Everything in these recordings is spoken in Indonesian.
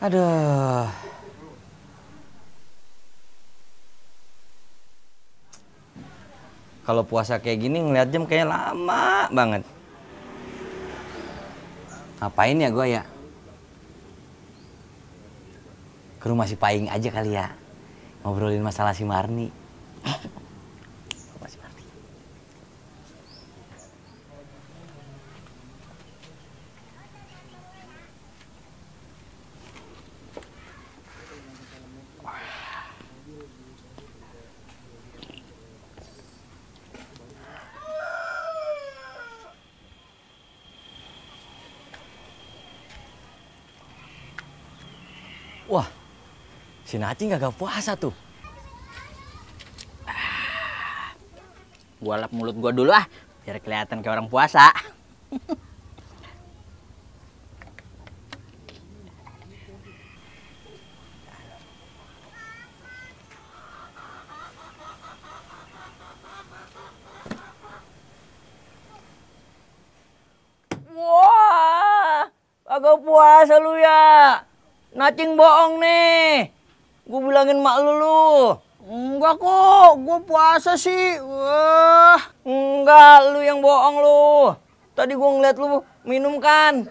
Aduh. Kalau puasa kayak gini ngeliat jam kayak lama banget. Ngapain ya gue ya? Ke rumah si Paing aja kali ya. Ngobrolin masalah si Marni. Wah, si Nati gak puasa tuh. Ah, gua lap mulut gua dulu ah, biar kelihatan kayak orang puasa. Wah, agak puasa lu ya. Nacing bohong nih. Gue bilangin mak lu lu. Enggak kok, gue puasa sih. Wah, enggak, lu yang bohong lu. Tadi gue ngeliat lu minum kan.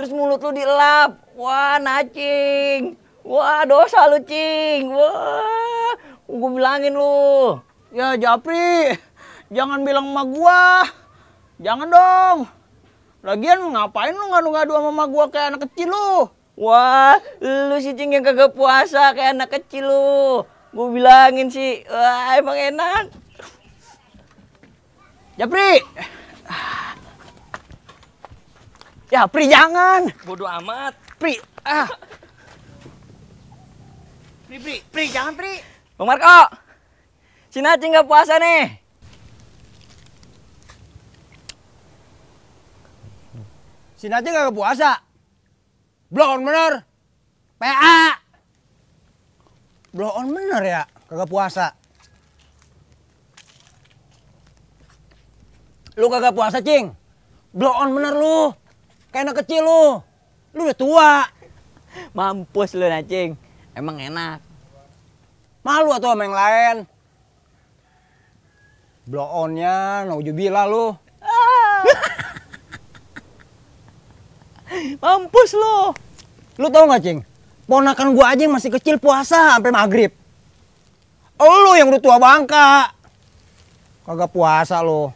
Terus mulut lu dielap, Wah, nacing. Wah, dosa lu, Cing. Wah, gue bilangin lu. Ya, Japri, jangan bilang sama gua. Jangan dong. Lagian ngapain lu ngadu-ngadu sama mama gua kayak anak kecil lu? Wah, lu si Cing yang kagak puasa kayak anak kecil lu. Gue bilangin sih, wah emang enak. Japri. Ya, Pri jangan. Bodoh amat. Pri. Ah. Pri, Pri, Pri jangan Pri. Bang Marco. Si Naci nggak puasa nih. Si Naci nggak puasa. Blow on bener. PA. Blow on bener ya, kagak puasa. Lu kagak puasa, Cing? Blow on bener lu. Kayak anak kecil lu. Lu udah tua. Mampus lu, nah, cing. Emang enak. Malu atau sama yang lain? Blow onnya, naujubillah lu. Mampus lo. lo tau gak, Cing? Ponakan gue aja yang masih kecil puasa sampai maghrib. Lo yang udah tua bangka. Kagak puasa lo.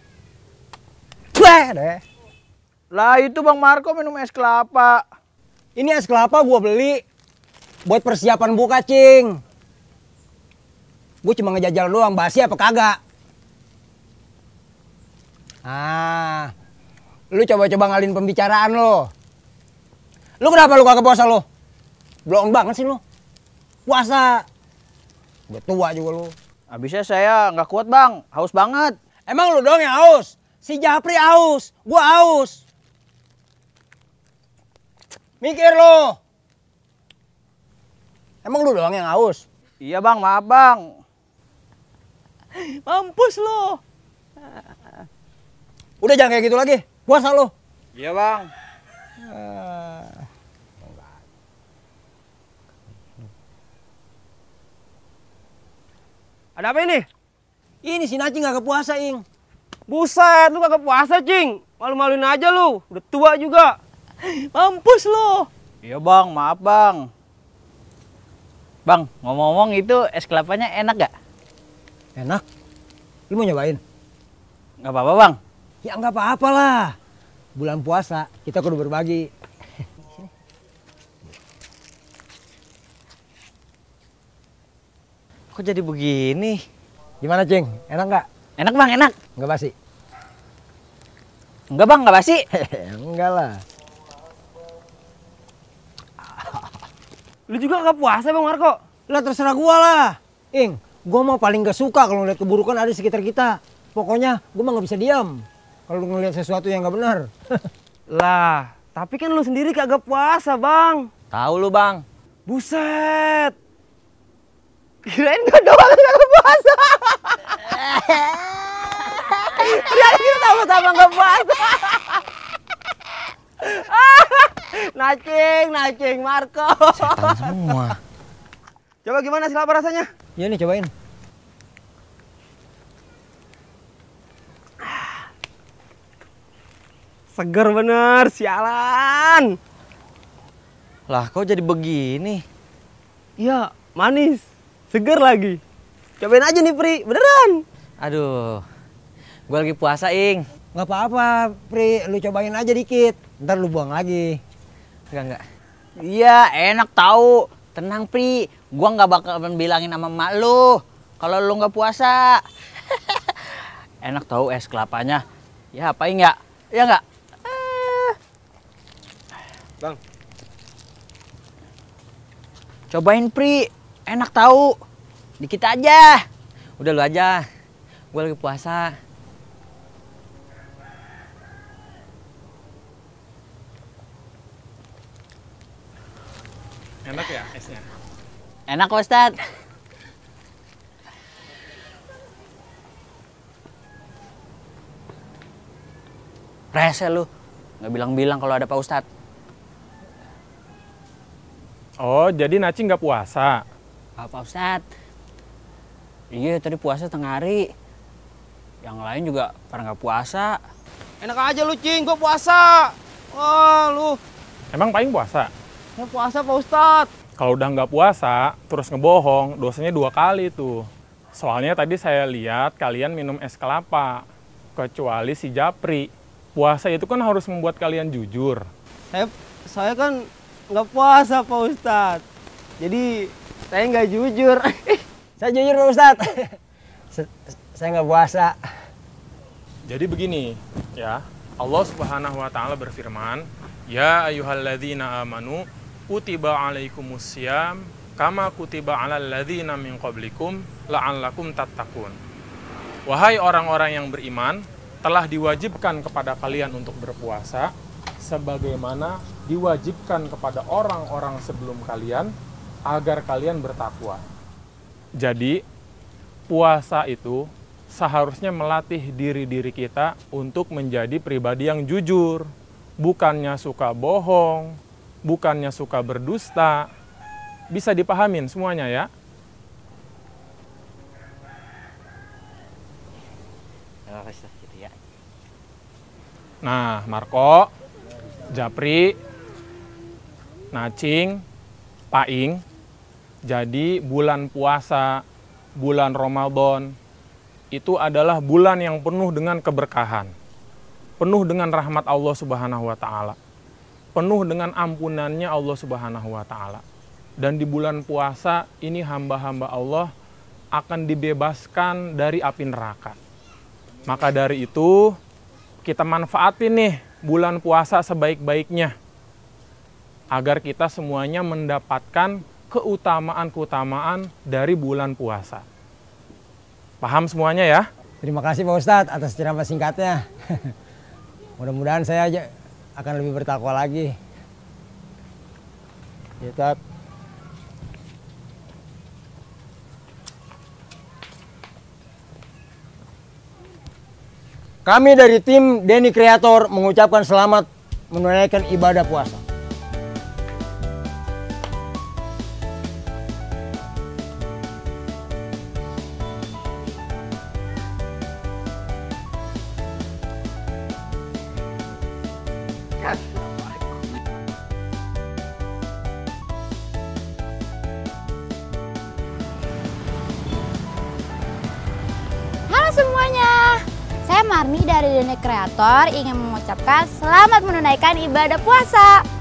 Bleh deh. Lah itu Bang Marco minum es kelapa. Ini es kelapa gue beli buat persiapan buka, Cing. Gue cuma ngejajal doang, basi apa kagak. Ah, lu coba-coba ngalin pembicaraan lo. Lu kenapa lu kagak puasa lu? Belum banget sih lu. Puasa. Udah tua juga lu. Abisnya saya nggak kuat bang, haus banget. Emang lu doang yang haus? Si Japri haus, gua haus. Mikir lo. Emang lu doang yang haus? Iya bang, maaf bang. Mampus lo. Udah jangan kayak gitu lagi. Puasa lo. Iya bang. Uh. Ada apa ini? Ini si Nacing gak kepuasa, Ing. Buset, lu gak kepuasa, Cing. Malu-maluin aja lu, udah tua juga. Mampus lu. Iya, Bang. Maaf, Bang. Bang, ngomong-ngomong itu es kelapanya enak gak? Enak. Lu mau nyobain? Gak apa-apa, Bang. Ya gak apa-apa lah. Bulan puasa, kita kudu berbagi. Kok jadi begini? Gimana, ceng? Enak nggak? Enak, Bang, enak. Nggak basi? Enggak, Bang, nggak basi. Enggak lah. Lu juga nggak puasa, Bang Marco? Lah, terserah gua lah. Ing, gua mau paling gak suka kalau ngeliat keburukan ada di sekitar kita. Pokoknya gua mah nggak bisa diam kalau ngeliat sesuatu yang nggak benar. lah, tapi kan lu sendiri kagak puasa, Bang. Tahu lu, Bang. Buset. Kirain gue doang yang puasa. Kirain kita sama-sama nggak puasa. nacing, nacing, Marco. Setan semua. Coba gimana sih lapar rasanya? Iya nih cobain. Seger bener, sialan. Lah kok jadi begini? Iya, manis seger lagi. Cobain aja nih Pri, beneran. Aduh, gue lagi puasa Ing. Gak apa-apa Pri, lu cobain aja dikit. Ntar lu buang lagi. Enggak, enggak. Iya, enak tahu. Tenang Pri, gue gak bakal bilangin sama mak lu. Kalau lu gak puasa. enak tahu es kelapanya. Ya apa enggak? Ya enggak? Ya Bang. Cobain Pri, Enak tahu. di kita aja. Udah lu aja. Gue lagi puasa. Enak ya esnya? Enak kok, Ustaz. Rese lu. Nggak bilang-bilang kalau ada Pak Ustadz. Oh, jadi Naci nggak puasa? Apa ustad, Iya tadi puasa tengah hari. Yang lain juga pernah nggak puasa. Enak aja lu cing, gua puasa. Wah lu. Emang paling puasa? Ya puasa Pak ustad. Kalau udah nggak puasa, terus ngebohong, dosanya dua kali tuh. Soalnya tadi saya lihat kalian minum es kelapa, kecuali si Japri. Puasa itu kan harus membuat kalian jujur. Saya, saya kan nggak puasa Pak Ustadz. Jadi saya nggak jujur. saya jujur Pak Ustad. saya nggak puasa. Jadi begini, ya. Allah Subhanahu wa taala berfirman, "Ya ayyuhalladzina amanu, kutiba alaikumusiyam kama kutiba ala ladzina min qablikum la'allakum tattaqun." Wahai orang-orang yang beriman, telah diwajibkan kepada kalian untuk berpuasa sebagaimana diwajibkan kepada orang-orang sebelum kalian agar kalian bertakwa. Jadi, puasa itu seharusnya melatih diri-diri kita untuk menjadi pribadi yang jujur, bukannya suka bohong, bukannya suka berdusta. Bisa dipahamin semuanya ya. Gitu ya. Nah, Marco, Japri, Nacing, Paing, jadi bulan puasa, bulan Ramadan itu adalah bulan yang penuh dengan keberkahan. Penuh dengan rahmat Allah Subhanahu wa taala. Penuh dengan ampunannya Allah Subhanahu wa taala. Dan di bulan puasa ini hamba-hamba Allah akan dibebaskan dari api neraka. Maka dari itu kita manfaatin nih bulan puasa sebaik-baiknya agar kita semuanya mendapatkan keutamaan-keutamaan dari bulan puasa. Paham semuanya ya? Terima kasih Pak Ustadz atas ceramah singkatnya. Mudah-mudahan saya aja akan lebih bertakwa lagi. Ya, Kami dari tim Denny Kreator mengucapkan selamat menunaikan ibadah puasa. Marni dari Dene Kreator ingin mengucapkan selamat menunaikan ibadah puasa.